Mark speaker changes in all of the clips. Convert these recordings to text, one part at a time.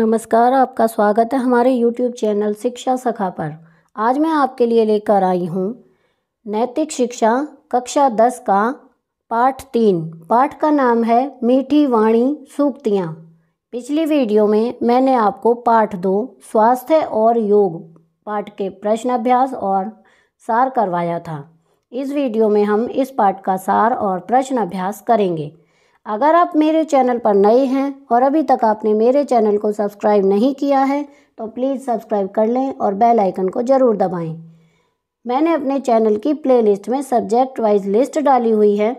Speaker 1: नमस्कार आपका स्वागत है हमारे YouTube चैनल शिक्षा सखा पर आज मैं आपके लिए लेकर आई हूँ नैतिक शिक्षा कक्षा दस का पाठ तीन पाठ का नाम है मीठी वाणी सूक्तियाँ पिछली वीडियो में मैंने आपको पाठ दो स्वास्थ्य और योग पाठ के प्रश्न अभ्यास और सार करवाया था इस वीडियो में हम इस पाठ का सार और प्रश्न अभ्यास करेंगे अगर आप मेरे चैनल पर नए हैं और अभी तक आपने मेरे चैनल को सब्सक्राइब नहीं किया है तो प्लीज़ सब्सक्राइब कर लें और बेल आइकन को ज़रूर दबाएं। मैंने अपने चैनल की प्लेलिस्ट में सब्जेक्ट वाइज लिस्ट डाली हुई है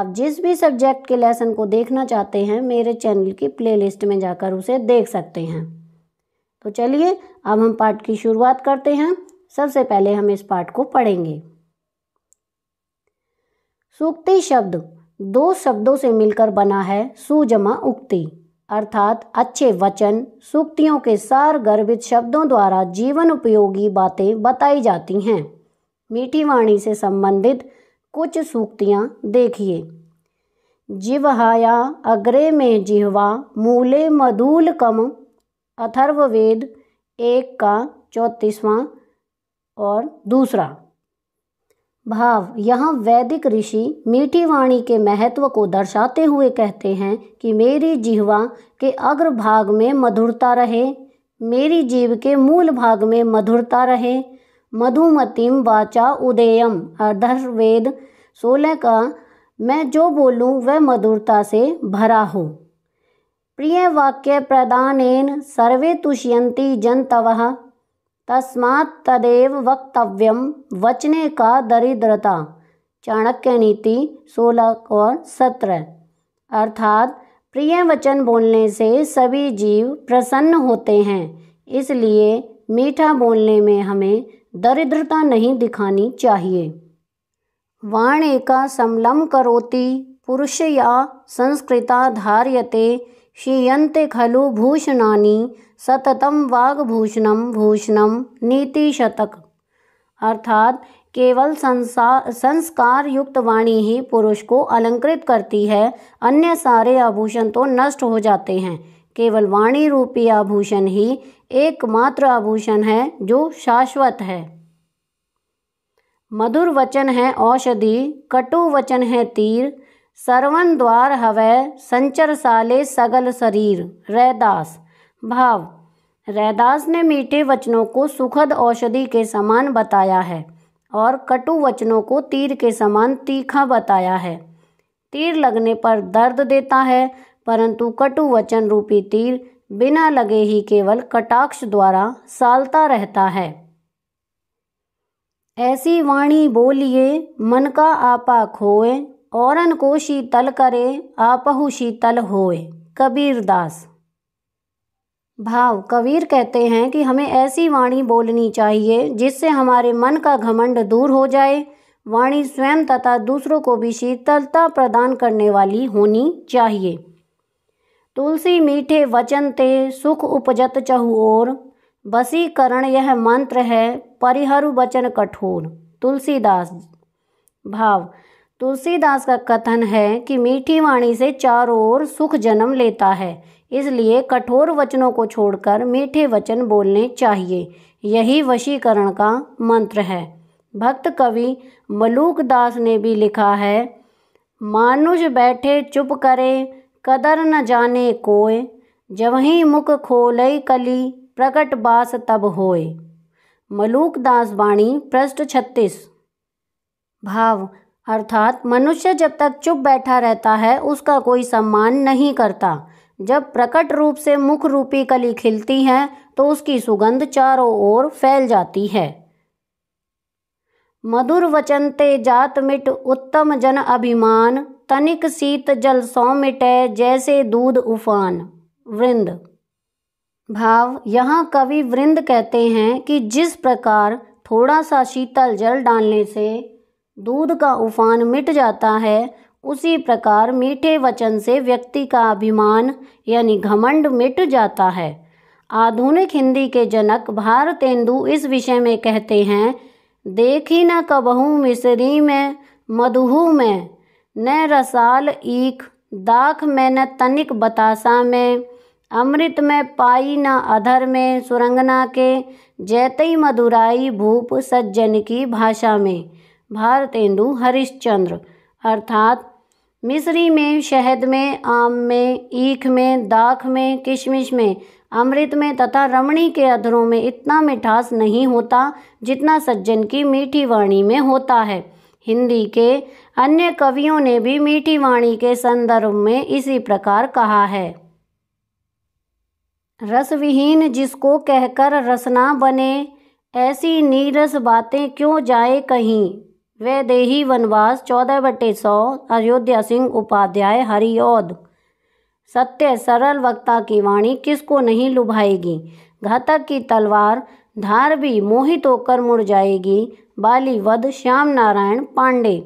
Speaker 1: आप जिस भी सब्जेक्ट के लेसन को देखना चाहते हैं मेरे चैनल की प्ले में जाकर उसे देख सकते हैं तो चलिए अब हम पाठ की शुरुआत करते हैं सबसे पहले हम इस पाठ को पढ़ेंगे सूक्ति शब्द दो शब्दों से मिलकर बना है सुजमा उक्ति अर्थात अच्छे वचन सूक्तियों के सार गर्भित शब्दों द्वारा जीवन उपयोगी बातें बताई जाती हैं मीठी वाणी से संबंधित कुछ सूक्तियाँ देखिए जिवहाया अग्रे में जिहवा मूले मधूल कम अथर्ववेद एक का चौंतीसवां और दूसरा भाव यहाँ वैदिक ऋषि मीठी वाणी के महत्व को दर्शाते हुए कहते हैं कि मेरी जिहवा के अग्रभाग में मधुरता रहे मेरी जीव के मूल भाग में मधुरता रहे मधुमतिम वाचा उदयम अर्थवेद सोलह का मैं जो बोलूँ वह मधुरता से भरा हो प्रिय वाक्य प्रदानेन सर्वे तुष्यंती जन तस्मात् तदेव वक्तव्यम वचने का दरिद्रता चाणक्य नीति सोलह और सत्रह अर्थात प्रिय वचन बोलने से सभी जीव प्रसन्न होते हैं इसलिए मीठा बोलने में हमें दरिद्रता नहीं दिखानी चाहिए वाणी का समलम करोति पुरुष या संस्कृता धार्यते श्रीयन्ते खलु भूषणानि सततं वाग्भूषणम भूषणम नीति शतक अर्थात केवल संस्कार युक्त वाणी ही पुरुष को अलंकृत करती है अन्य सारे आभूषण तो नष्ट हो जाते हैं केवल वाणी रूपी आभूषण ही एकमात्र आभूषण है जो शाश्वत है मधुर वचन है औषधि कटु वचन है तीर सर्वन द्वार हवै संचर साले सगल शरीर रैदास भाव रैदास ने मीठे वचनों को सुखद औषधि के समान बताया है और कटु वचनों को तीर के समान तीखा बताया है तीर लगने पर दर्द देता है परंतु कटु वचन रूपी तीर बिना लगे ही केवल कटाक्ष द्वारा सालता रहता है ऐसी वाणी बोलिए मन का आपा खोए औरन को शीतल करे आपहु शीतल होए कबीर दास भाव कबीर कहते हैं कि हमें ऐसी वाणी बोलनी चाहिए जिससे हमारे मन का घमंड दूर हो जाए वाणी स्वयं तथा दूसरों को भी शीतलता प्रदान करने वाली होनी चाहिए तुलसी मीठे वचन ते सुख उपजत चहु और बसीकरण यह मंत्र है परिहरु वचन कठोर तुलसीदास भाव तुलसीदास का कथन है कि मीठी वाणी से चारों ओर सुख जन्म लेता है इसलिए कठोर वचनों को छोड़कर मीठे वचन बोलने चाहिए यही वशीकरण का मंत्र है भक्त कवि मलूक दास ने भी लिखा है मानुष बैठे चुप करे कदर न जाने कोय जब ही मुख खोलई कली प्रकट बास तब होए मलूक दास वाणी पृष्ठ छत्तीस भाव अर्थात मनुष्य जब तक चुप बैठा रहता है उसका कोई सम्मान नहीं करता जब प्रकट रूप से मुख रूपी कली खिलती है तो उसकी सुगंध चारों ओर फैल जाती है मधुर वचन ते जात मिट उत्तम जन अभिमान तनिक शीत जल सौ मिटै जैसे दूध उफान वृंद भाव यहाँ कवि वृंद कहते हैं कि जिस प्रकार थोड़ा सा शीतल जल डालने से दूध का उफान मिट जाता है उसी प्रकार मीठे वचन से व्यक्ति का अभिमान यानी घमंड मिट जाता है आधुनिक हिंदी के जनक भारतेंदु इस विषय में कहते हैं देखी न कबहू मिसरी में मधुहू में न रसाल ईख दाख में न तनिक बतासा में अमृत में पाई न अधर में सुरंगना के जैतई मधुराई भूप सज्जन की भाषा में भारतेंदु हरिश्चंद्र अर्थात मिश्री में शहद में आम में ईख में दाख में किशमिश में अमृत में तथा रमणी के अधरों में इतना मिठास नहीं होता जितना सज्जन की मीठी वाणी में होता है हिंदी के अन्य कवियों ने भी मीठी वाणी के संदर्भ में इसी प्रकार कहा है रसविहीन जिसको कहकर रसना बने ऐसी नीरस बातें क्यों जाए कहीं वे देही वनवास चौदह बटे सौ अयोध्या सिंह उपाध्याय हरिओद सत्य सरल वक्ता की वाणी किसको नहीं लुभाएगी घातक की तलवार धार भी मोहित होकर मुड़ जाएगी बालीवध श्याम नारायण पांडे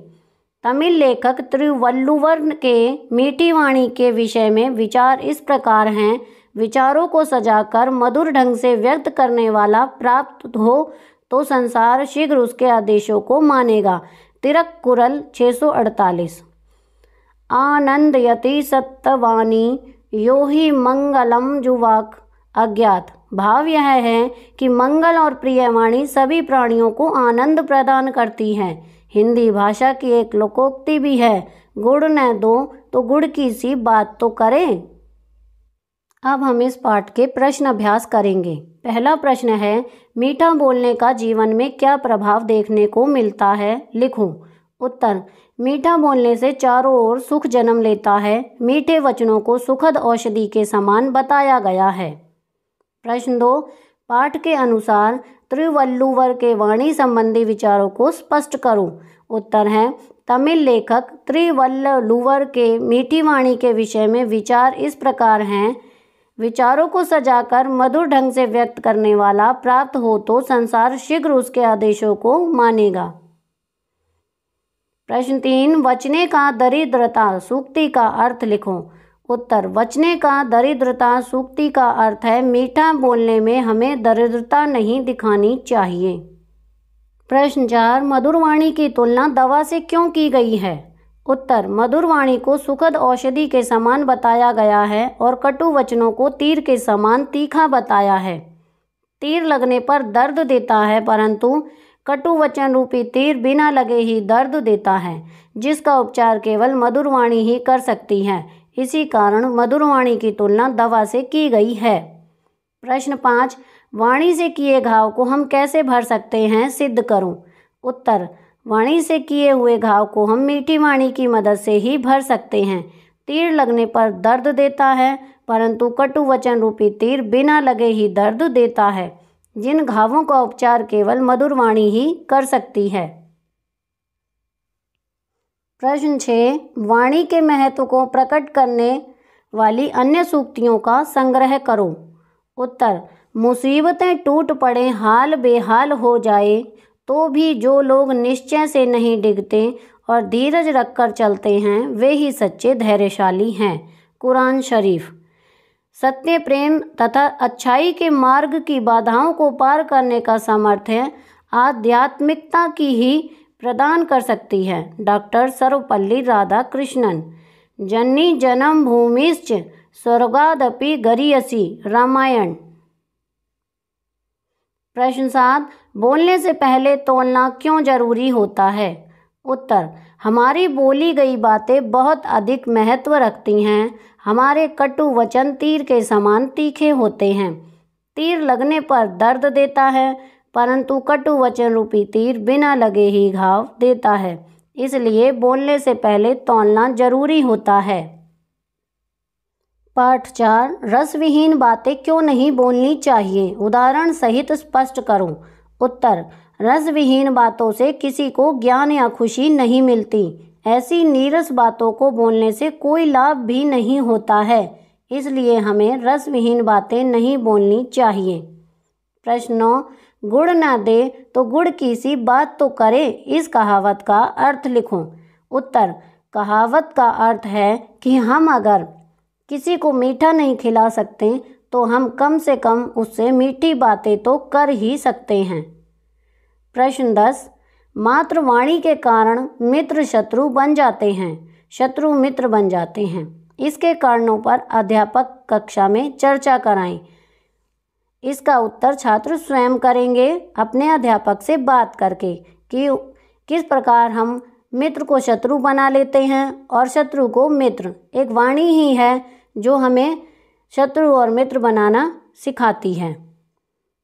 Speaker 1: तमिल लेखक त्रिवल्लुवर के मीठी वाणी के विषय में विचार इस प्रकार हैं विचारों को सजाकर मधुर ढंग से व्यक्त करने वाला प्राप्त हो तो संसार शीघ्र उसके आदेशों को मानेगा तिरक कुरल आनंद यति सत्यवाणी यो ही मंगलम जुवाक अज्ञात भाव यह है कि मंगल और प्रियवाणी सभी प्राणियों को आनंद प्रदान करती है हिंदी भाषा की एक लोकोक्ति भी है गुड़ न दो तो गुड़ की सी बात तो करें अब हम इस पाठ के प्रश्न अभ्यास करेंगे पहला प्रश्न है मीठा बोलने का जीवन में क्या प्रभाव देखने को मिलता है लिखो उत्तर मीठा बोलने से चारों ओर सुख जन्म लेता है मीठे वचनों को सुखद औषधि के समान बताया गया है प्रश्न दो पाठ के अनुसार त्रिवल्लुवर के वाणी संबंधी विचारों को स्पष्ट करो उत्तर है तमिल लेखक त्रिवल्लुवर के मीठी वाणी के विषय में विचार इस प्रकार हैं विचारों को सजाकर मधुर ढंग से व्यक्त करने वाला प्राप्त हो तो संसार शीघ्र उसके आदेशों को मानेगा प्रश्न तीन वचने का दरिद्रता सूक्ति का अर्थ लिखो उत्तर वचने का दरिद्रता सूक्ति का अर्थ है मीठा बोलने में हमें दरिद्रता नहीं दिखानी चाहिए प्रश्न चार मधुरवाणी की तुलना दवा से क्यों की गई है उत्तर मधुर वाणी को सुखद औषधि के समान बताया गया है और कटु वचनों को तीर के समान तीखा बताया है तीर लगने पर दर्द देता है परंतु कटु वचन रूपी तीर बिना लगे ही दर्द देता है जिसका उपचार केवल मधुर वाणी ही कर सकती है इसी कारण मधुर वाणी की तुलना दवा से की गई है प्रश्न पाँच वाणी से किए घाव को हम कैसे भर सकते हैं सिद्ध करूं उत्तर वाणी से किए हुए घाव को हम मीठी वाणी की मदद से ही भर सकते हैं तीर लगने पर दर्द देता है परंतु कटु वचन रूपी तीर बिना लगे ही दर्द देता है जिन घावों का उपचार केवल मधुर वाणी ही कर सकती है प्रश्न छः वाणी के महत्व को प्रकट करने वाली अन्य सूक्तियों का संग्रह करो उत्तर मुसीबतें टूट पड़े हाल बेहाल हो जाए तो भी जो लोग निश्चय से नहीं डिगते और धीरज रखकर चलते हैं वे ही सच्चे धैर्यशाली हैं कुरान शरीफ सत्य प्रेम तथा अच्छाई के मार्ग की बाधाओं को पार करने का सामर्थ्य आध्यात्मिकता की ही प्रदान कर सकती है डॉक्टर सर्वपल्ली राधा कृष्णन जन्नी जन्म भूमिश्च स्वर्गादपि गरीयसी रामायण प्रश्न सात बोलने से पहले तोलना क्यों जरूरी होता है उत्तर हमारी बोली गई बातें बहुत अधिक महत्व रखती हैं हमारे कटु वचन तीर के समान तीखे होते हैं तीर लगने पर दर्द देता है परंतु कटु वचन रूपी तीर बिना लगे ही घाव देता है इसलिए बोलने से पहले तोलना जरूरी होता है पाठ चार रसविहीन बातें क्यों नहीं बोलनी चाहिए उदाहरण सहित स्पष्ट करो उत्तर रसविहीन बातों से किसी को ज्ञान या खुशी नहीं मिलती ऐसी नीरस बातों को बोलने से कोई लाभ भी नहीं होता है इसलिए हमें रसविहीन बातें नहीं बोलनी चाहिए प्रश्न नौ गुड़ ना दे तो गुड़ की सी बात तो करे इस कहावत का अर्थ लिखो उत्तर कहावत का अर्थ है कि हम अगर किसी को मीठा नहीं खिला सकते तो हम कम से कम उससे मीठी बातें तो कर ही सकते हैं प्रश्न दस मातृवाणी के कारण मित्र शत्रु बन जाते हैं शत्रु मित्र बन जाते हैं इसके कारणों पर अध्यापक कक्षा में चर्चा कराएं इसका उत्तर छात्र स्वयं करेंगे अपने अध्यापक से बात करके कि किस प्रकार हम मित्र को शत्रु बना लेते हैं और शत्रु को मित्र एक वाणी ही है जो हमें शत्रु और मित्र बनाना सिखाती है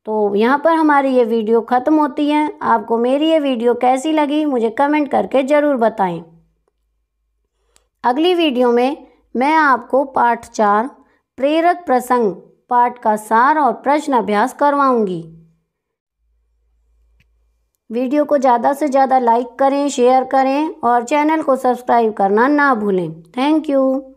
Speaker 1: तो यहाँ पर हमारी ये वीडियो ख़त्म होती है आपको मेरी ये वीडियो कैसी लगी मुझे कमेंट करके ज़रूर बताएं अगली वीडियो में मैं आपको पाठ चार प्रेरक प्रसंग पाठ का सार और प्रश्न अभ्यास करवाऊंगी वीडियो को ज़्यादा से ज़्यादा लाइक करें शेयर करें और चैनल को सब्सक्राइब करना ना भूलें थैंक यू